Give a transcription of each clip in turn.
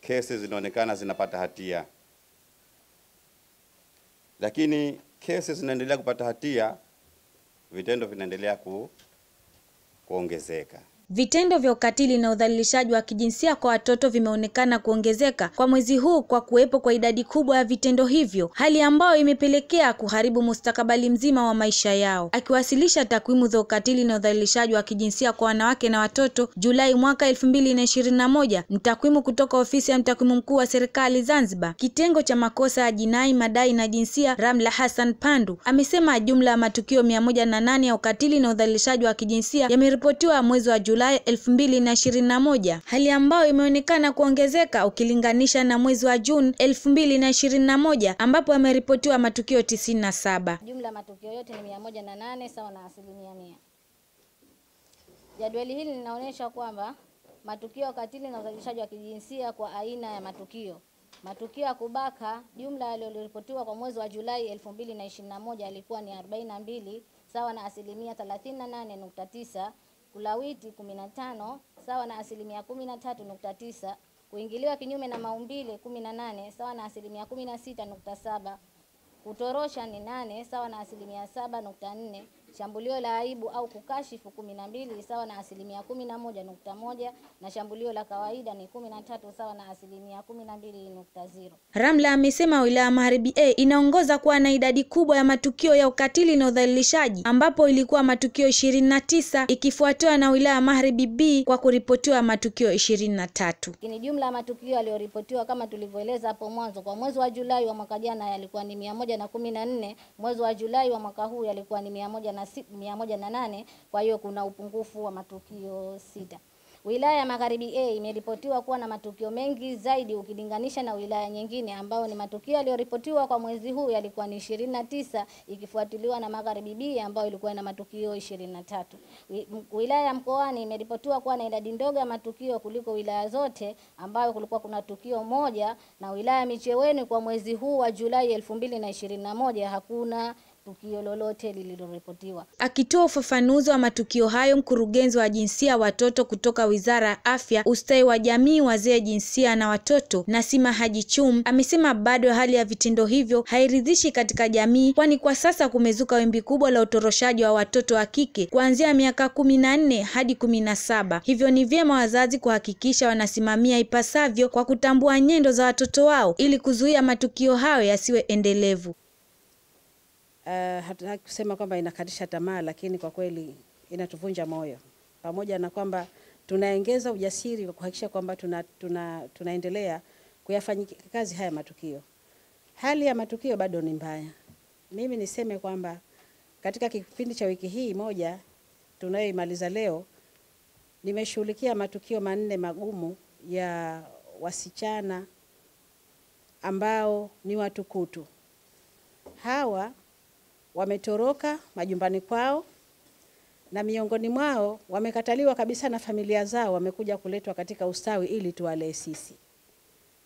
kesi zinaonekana zinapata hatia, lakini kesi zinaendelea kupata hatia, vitendo vinaendelea ku kuongezeka. Vitendo vya ukatili na udhalilishaji wa kijinsia kwa watoto vimeonekana kuongezeka kwa mwezi huu kwa kuwepo kwa idadi kubwa ya vitendo hivyo, hali ambayo imepelekea kuharibu mustakabali mzima wa maisha yao. Akiwasilisha takwimu za ukatili na udhalilishaji wa kijinsia kwa wanawake na watoto Julai mwaka elfu mbili na ishirini na moja, mtakwimu kutoka ofisi ya mtakwimu mkuu wa serikali Zanzibar, kitengo cha makosa ya jinai, madai na jinsia, Ramla Hassan Pandu amesema jumla ya matukio mia moja na nane ya ukatili na udhalilishaji wa kijinsia yameripotiwa mwezi wa Julai Julai 2021, hali ambayo imeonekana kuongezeka ukilinganisha na mwezi wa Juni 2021 ambapo ameripotiwa matukio 97. Jumla matukio yote ni 108 sawa na asilimia 100. Jadwali hili linaonyesha kwamba matukio ya katili na udhalilishaji wa kijinsia kwa aina ya matukio matukio ya kubaka jumla yaliyoripotiwa kwa mwezi wa Julai 2021 yalikuwa ni 42 sawa na asilimia 38.9 kulawiti 15 sawa na asilimia 13.9, kuingiliwa kinyume na maumbile 18 sawa na asilimia 16.7, kutorosha ni 8 sawa na asilimia 7.4 Shambulio la aibu au kukashifu kumi na mbili sawa na asilimia kumi na moja nukta moja na shambulio la kawaida ni kumi na tatu sawa na asilimia kumi na mbili nukta zero. Ramla amesema wilaya Magharibi A inaongoza kuwa na idadi kubwa ya matukio ya ukatili na udhalilishaji ambapo ilikuwa matukio ishirini na tisa ikifuatiwa na wilaya Magharibi B kwa kuripotiwa matukio ishirini na tatu. jumla ya matukio yaliyoripotiwa kama tulivyoeleza hapo mwanzo kwa mwezi wa Julai wa mwaka jana yalikuwa ni mia moja na kumi na nne mwezi wa Julai wa mwaka huu yalikuwa ni mia moja na mia moja na nane. Kwa hiyo kuna upungufu wa matukio sita. Wilaya ya Magharibi A imeripotiwa kuwa na matukio mengi zaidi ukilinganisha na wilaya nyingine, ambayo ni matukio yaliyoripotiwa kwa mwezi huu yalikuwa ni 29 ikifuatiliwa na Magharibi B ambayo ilikuwa na matukio 23. Wilaya ya Mkoani imeripotiwa kuwa na idadi ndogo ya matukio kuliko wilaya zote, ambayo kulikuwa kuna tukio moja, na wilaya Micheweni kwa mwezi huu wa Julai 2021 hakuna tukio lolote lililoripotiwa. Akitoa ufafanuzi wa matukio hayo, mkurugenzi wa jinsia watoto kutoka Wizara ya Afya, Ustawi wa Jamii, Wazee, Jinsia na Watoto, Nasima Haji Chum, amesema bado hali ya vitendo hivyo hairidhishi katika jamii, kwani kwa sasa kumezuka wimbi kubwa la utoroshaji wa watoto wa kike kuanzia miaka kumi na nne hadi kumi na saba. Hivyo ni vyema wazazi kuhakikisha wanasimamia ipasavyo kwa kutambua nyendo za watoto wao ili kuzuia matukio hayo yasiwe endelevu. Uh, hatutaki kusema kwamba inakatisha tamaa, lakini kwa kweli inatuvunja moyo, pamoja na kwamba tunaongeza ujasiri wa kuhakikisha kwamba tuna, tuna, tunaendelea kuyafanyia kazi haya matukio. Hali ya matukio bado ni mbaya. Mimi niseme kwamba katika kipindi cha wiki hii moja tunayoimaliza leo, nimeshughulikia matukio manne magumu ya wasichana ambao ni watukutu hawa wametoroka majumbani kwao na miongoni mwao wamekataliwa kabisa na familia zao, wamekuja kuletwa katika ustawi ili tuwalee sisi.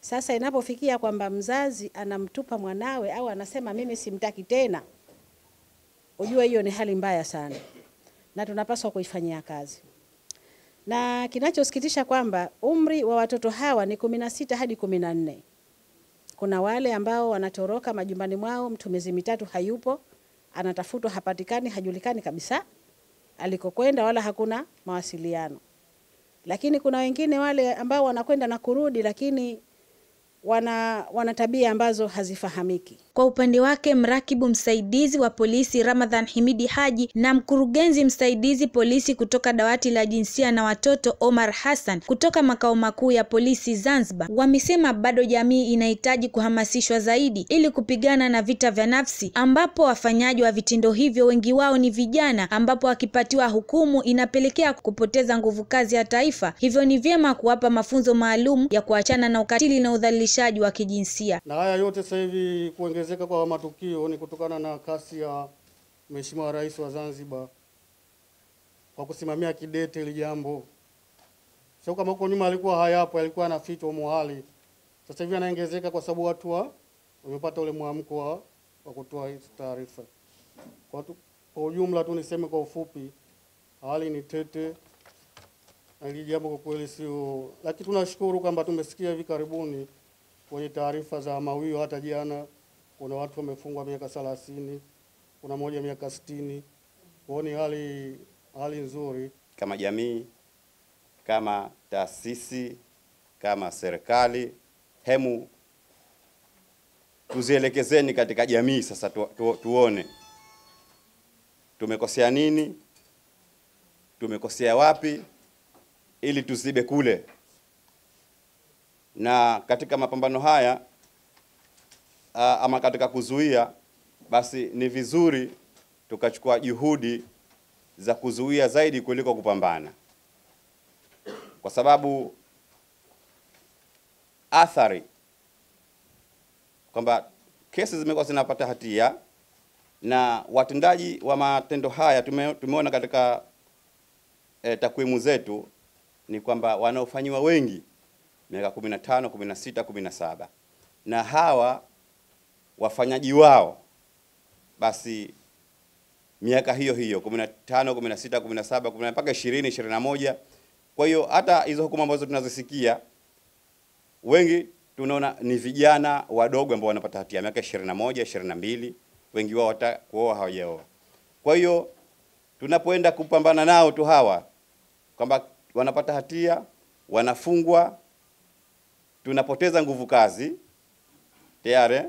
Sasa inapofikia kwamba mzazi anamtupa mwanawe au anasema mimi simtaki tena, ujue hiyo ni hali mbaya sana, na tunapaswa kuifanyia kazi. Na kinachosikitisha kwamba umri wa watoto hawa ni kumi na sita hadi kumi na nne. Kuna wale ambao wanatoroka majumbani mwao, mtu miezi mitatu hayupo, anatafutwa, hapatikani, hajulikani kabisa alikokwenda, wala hakuna mawasiliano. Lakini kuna wengine wale ambao wanakwenda na kurudi, lakini wana, wana tabia ambazo hazifahamiki. Kwa upande wake mrakibu msaidizi wa polisi Ramadhan Himidi Haji na mkurugenzi msaidizi polisi kutoka dawati la jinsia na watoto Omar Hassan kutoka makao makuu ya polisi Zanzibar wamesema bado jamii inahitaji kuhamasishwa zaidi ili kupigana na vita vya nafsi, ambapo wafanyaji wa vitendo hivyo wengi wao ni vijana, ambapo wakipatiwa hukumu inapelekea kupoteza nguvu kazi ya taifa. Hivyo ni vyema kuwapa mafunzo maalum ya kuachana na ukatili na udhalilishaji udhalilishaji wa kijinsia. Na haya yote sasa hivi kuongezeka kwa matukio ni kutokana na kasi ya Mheshimiwa Rais wa Zanzibar kwa kusimamia kidete ile jambo. Sio kama huko nyuma alikuwa hayapo, alikuwa anafichwa muhali, sasa hivi anaongezeka kwa sababu watu wa wamepata ule mwamko wa wa kutoa hizo taarifa. Kwa, tu, kwa ujumla tu niseme kwa ufupi, hali ni tete na hili jambo kwa kweli sio, lakini tunashukuru kwamba tumesikia hivi karibuni kwenye taarifa za mawio, hata jana kuna watu wamefungwa miaka thelathini, kuna moja miaka sitini. Kwao ni hali, hali nzuri. Kama jamii, kama taasisi, kama serikali, hemu tuzielekezeni katika jamii sasa tu, tu, tuone tumekosea nini, tumekosea wapi, ili tuzibe kule na katika mapambano haya ama katika kuzuia, basi ni vizuri tukachukua juhudi za kuzuia zaidi kuliko kupambana, kwa sababu athari kwamba kesi zimekuwa zinapata hatia na watendaji wa matendo haya tume, tumeona katika e, takwimu zetu ni kwamba wanaofanyiwa wengi miaka 15, 16, 17 na hawa wafanyaji wao basi miaka hiyo hiyo 15, 16, 17, 18 mpaka 20, 21. Kwa hiyo hata hizo hukumu ambazo tunazisikia wengi tunaona ni vijana wadogo ambao wanapata hatia miaka 21, 22, wengi wao hata kuoa hawajaoa. Kwa hiyo tunapoenda kupambana nao tu hawa kwamba wanapata hatia, wanafungwa tunapoteza nguvu kazi tayari,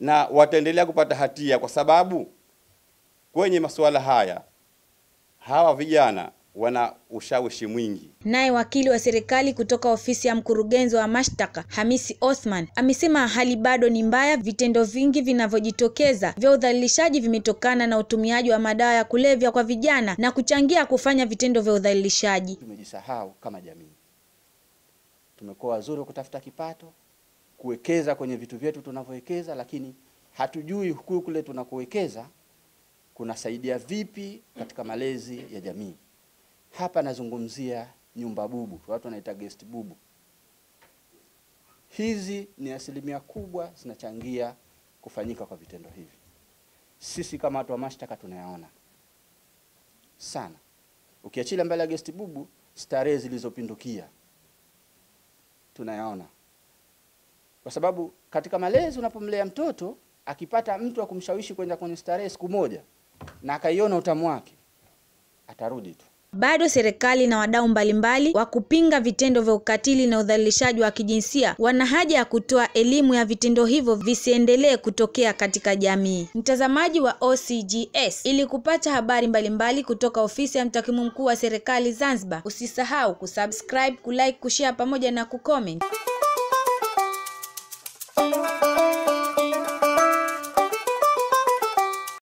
na wataendelea kupata hatia, kwa sababu kwenye masuala haya hawa vijana wana ushawishi mwingi. Naye wakili wa serikali kutoka ofisi ya mkurugenzi wa mashtaka Hamisi Othman amesema hali bado ni mbaya. Vitendo vingi vinavyojitokeza vya udhalilishaji vimetokana na utumiaji wa madawa ya kulevya kwa vijana na kuchangia kufanya vitendo vya udhalilishaji. Tumejisahau kama jamii tumekuwa wazuri wa kutafuta kipato, kuwekeza kwenye vitu vyetu tunavyowekeza, lakini hatujui huku kule tunakowekeza kunasaidia vipi katika malezi ya jamii. Hapa nazungumzia nyumba bubu, watu wanaita guest bubu. Hizi ni asilimia kubwa zinachangia kufanyika kwa vitendo hivi. Sisi kama watu wa mashtaka tunayaona sana, ukiachilia mbali ya guest bubu, starehe zilizopindukia tunayaona, kwa sababu katika malezi unapomlea mtoto akipata mtu wa kumshawishi kwenda kwenye starehe siku moja na akaiona utamu wake atarudi tu bado serikali na wadau mbalimbali wa kupinga vitendo vya ukatili na udhalilishaji wa kijinsia wana haja ya kutoa elimu ya vitendo hivyo visiendelee kutokea katika jamii. Mtazamaji wa OCGS, ili kupata habari mbalimbali mbali kutoka ofisi ya mtakimu mkuu wa serikali Zanzibar, usisahau kusubscribe, kulike, kushare pamoja na kucomment.